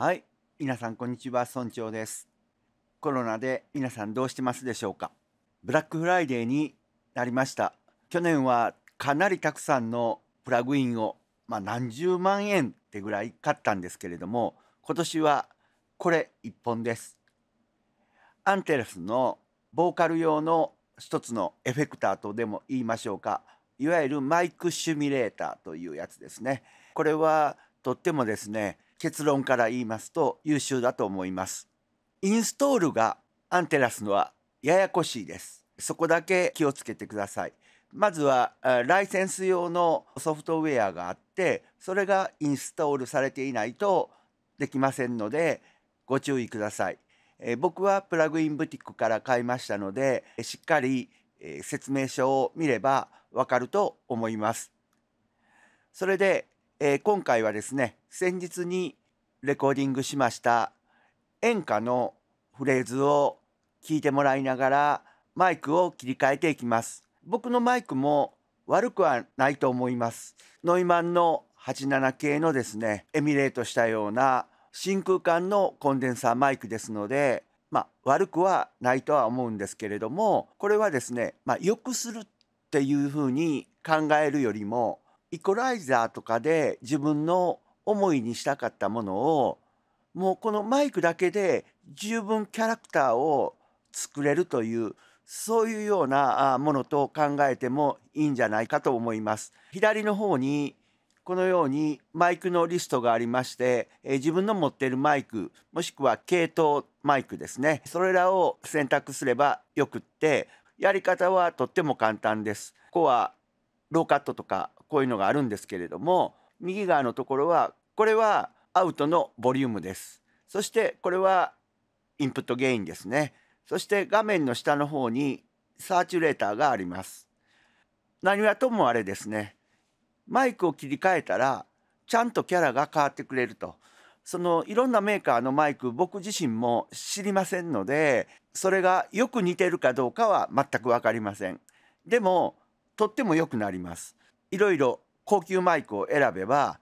はい、皆さんこんにちは、村長です。コロナで皆さんどうしてますでしょうか。ブラックフライデーになりました。去年はかなりたくさんのプラグインをまあ、何十万円ってぐらい買ったんですけれども、今年はこれ1本です。アンテラスのボーカル用の一つのエフェクターとでも言いましょうか。いわゆるマイクシミュレーターというやつですね。これはとってもですね結論から言いますと優秀だと思います。インストールがアンテラスのはややこしいです。そこだけ気をつけてください。まずはライセンス用のソフトウェアがあってそれがインストールされていないとできませんのでご注意ください。え僕はプラグインブティックから買いましたのでしっかり説明書を見ればわかると思います。それで、え今回はですね先日にレコーディングしました演歌のフレーズを聞いてもらいながらマイクを切り替えていきます僕のマイクも悪くはないと思いますノイマンの87系のですねエミュレートしたような真空管のコンデンサーマイクですのでまあ、悪くはないとは思うんですけれどもこれはですねまあ、良くするっていう風に考えるよりもイコライザーとかで自分の思いにしたかったものをもうこのマイクだけで十分キャラクターを作れるというそういうようなものと考えてもいいんじゃないかと思います。左の方にこのようにマイクのリストがありまして、え自分の持っているマイクもしくは系統マイクですねそれらを選択すればよくってやり方はとっても簡単です。ここはローカットとかこういうのがあるんですけれども右側のところはこれはアウトのボリュームです。そしてこれはインプットゲインですね。そして画面の下の方にサーチュレーターがあります。何はともあれですね。マイクを切り替えたらちゃんとキャラが変わってくれると。そのいろんなメーカーのマイク僕自身も知りませんのでそれがよく似てるかどうかは全く分かりません。でもとっても良くなります。いろいろ高級マイクを選べば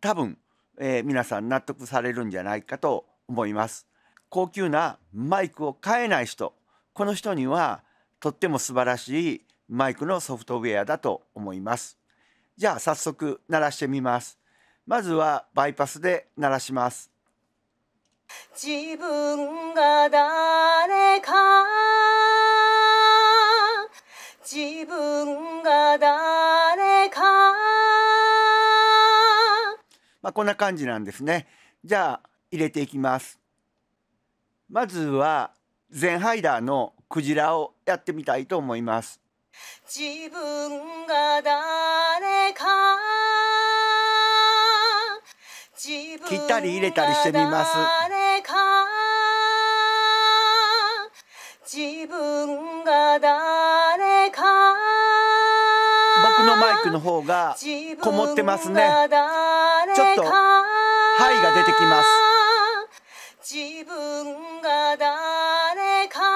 多分、えー、皆さん納得されるんじゃないかと思います高級なマイクを買えない人この人にはとっても素晴らしいマイクのソフトウェアだと思いますじゃあ早速鳴らしてみますまずはバイパスで鳴らします自分が誰か自分が誰かまあこんな感じなんですねじゃあ入れていきますまずはゼンハイダーのクジラをやってみたいと思います自分が誰か切ったり入れたりしてみます誰か。自分が誰のマイクの方がこもってますねちょっとはいが出てきます自分が誰か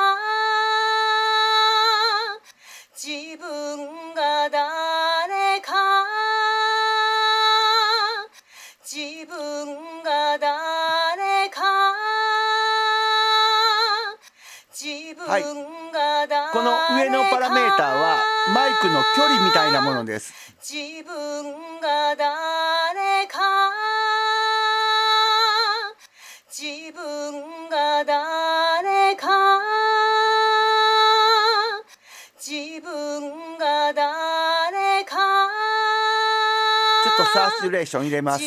自分が誰か自分が誰か自分が誰かこの上のパラメーターはマイクの距離みたいなものです自分が誰か自分が誰か自分が誰かちょっとサーチュレーション入れます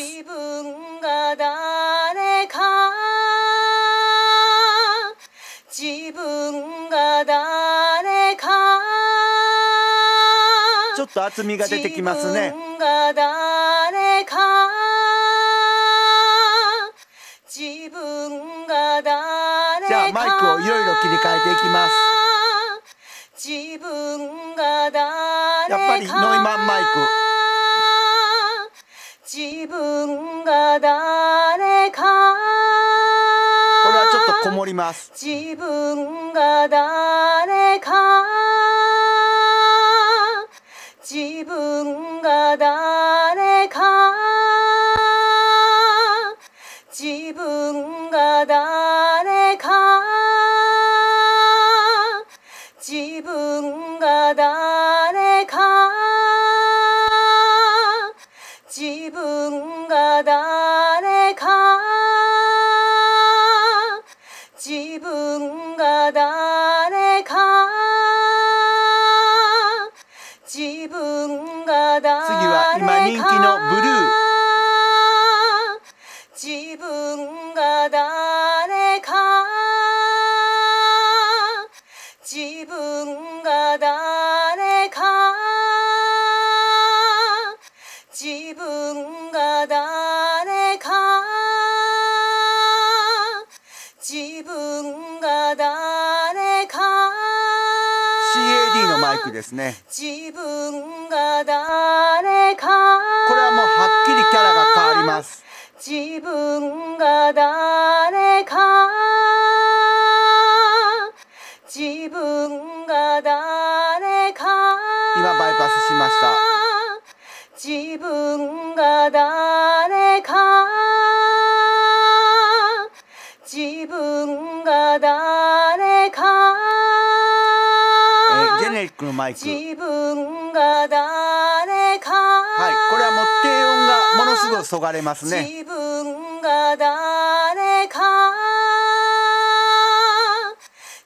厚みが出てきますね自分が誰かじゃあマイクをいろいろ切り替えていきます自分が誰やっぱりノイマンマイク自分が誰かこれはちょっとこもります自分が誰か自分が誰か自分が誰か自分が誰か自分が誰か分が誰か自分が誰か自分が誰か自分が誰か CAD のマイクですね自分が誰かこれはもうはっきりキャラが変わります自分が誰か自分が誰か今バイパスしました自分が誰か自分が誰かえジェネリックのマイク自分が誰か低音がものすごくそがれますね自分が誰か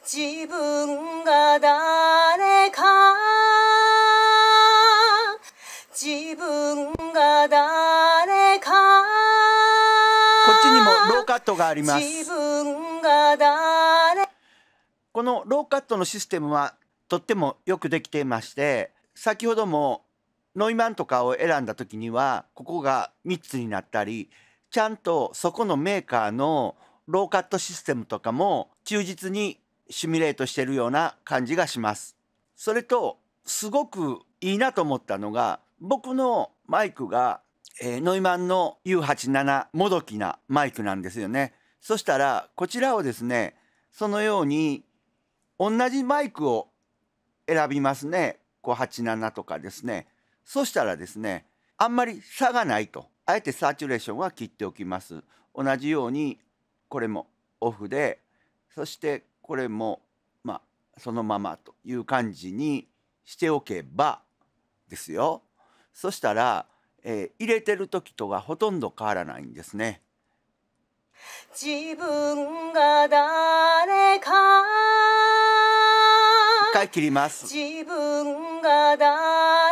自分が誰か自分が誰かこっちにもローカットがあります自分が誰このローカットのシステムはとってもよくできていまして先ほどもノイマンとかを選んだ時にはここが3つになったりちゃんとそこのメーカーのローカットシステムとかも忠実にシミュレートしてるような感じがします。それとすごくいいなと思ったのが僕のマイクが、えー、ノイマンの U87 もどきなマイクなんですよね。そしたらこちらをですねそのように同じマイクを選びますね。こう8 7とかですねそしたらですねあんまり差がないとあえてサーチュレーションは切っておきます同じようにこれもオフでそしてこれもまあそのままという感じにしておけばですよそしたら、えー、入れてる時とはほとんど変わらないんですね自分が誰か一回切ります自分が誰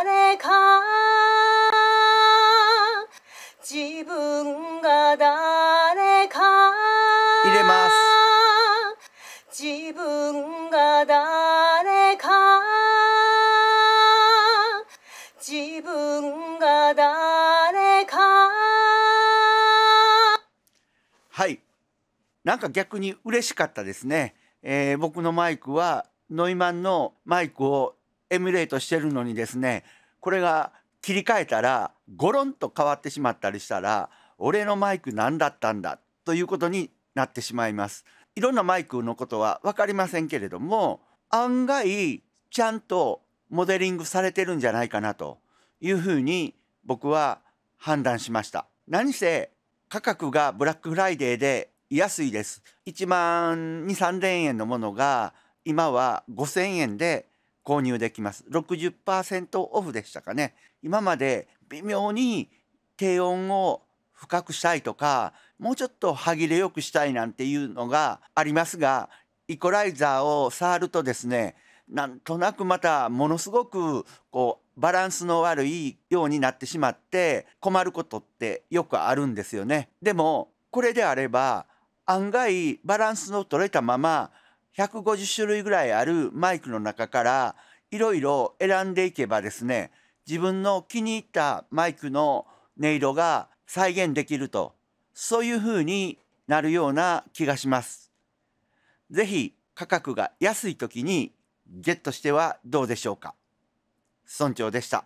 なんか逆に嬉しかったですね、えー、僕のマイクはノイマンのマイクをエミュレートしてるのにですねこれが切り替えたらゴロンと変わってしまったりしたら俺のマイク何だったんだということになってしまいますいろんなマイクのことは分かりませんけれども案外ちゃんとモデリングされてるんじゃないかなというふうに僕は判断しました何せ価格がブラックフライデーで安いです1万2 3 0円のものが今は5000円で購入できます60%オフでしたかね今まで微妙に低温を深くしたいとかもうちょっと歯切れよくしたいなんていうのがありますがイコライザーを触るとですねなんとなくまたものすごくこうバランスの悪いようになってしまって困ることってよくあるんですよね。でもこれであれば案外バランスの取れたまま150種類ぐらいあるマイクの中からいろいろ選んでいけばですね自分の気に入ったマイクの音色が再現できるとそういう風になるような気がします。ぜひ価格が安い時にゲットしてはどうでしょうか。村長でした。